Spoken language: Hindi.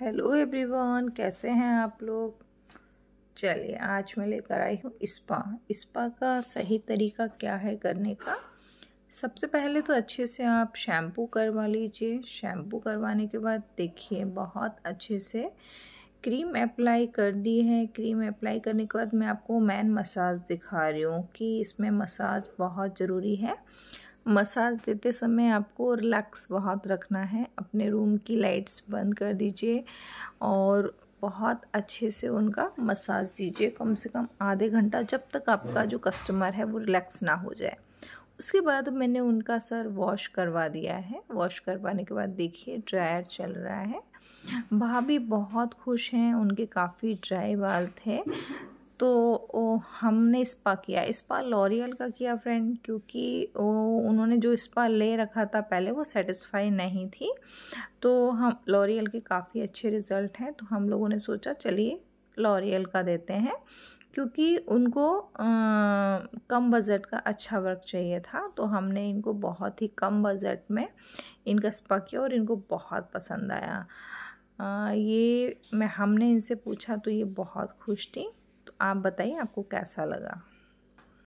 हेलो एवरीवन कैसे हैं आप लोग चलिए आज मैं लेकर आई हूँ इस्पा इस्पा का सही तरीका क्या है करने का सबसे पहले तो अच्छे से आप शैम्पू करवा लीजिए शैम्पू करवाने के बाद देखिए बहुत अच्छे से क्रीम अप्लाई कर दी है क्रीम अप्लाई करने के बाद मैं आपको मैन मसाज दिखा रही हूँ कि इसमें मसाज बहुत ज़रूरी है मसाज देते समय आपको रिलैक्स बहुत रखना है अपने रूम की लाइट्स बंद कर दीजिए और बहुत अच्छे से उनका मसाज दीजिए कम से कम आधे घंटा जब तक आपका जो कस्टमर है वो रिलैक्स ना हो जाए उसके बाद मैंने उनका सर वॉश करवा दिया है वॉश करवाने के बाद देखिए ड्रायर चल रहा है भाभी बहुत खुश हैं उनके काफ़ी ड्राई बाल थे तो ओ, हमने स्पा किया स्पा लॉरियल का किया फ्रेंड क्योंकि ओ, उन्होंने जो स्पा ले रखा था पहले वो सेटिस्फाई नहीं थी तो हम लॉरियल के काफ़ी अच्छे रिज़ल्ट हैं तो हम लोगों ने सोचा चलिए लॉरियल का देते हैं क्योंकि उनको आ, कम बजट का अच्छा वर्क चाहिए था तो हमने इनको बहुत ही कम बजट में इनका स्पा किया और इनको बहुत पसंद आया आ, ये मैं हमने इनसे पूछा तो ये बहुत खुश थी तो आप बताइए आपको कैसा लगा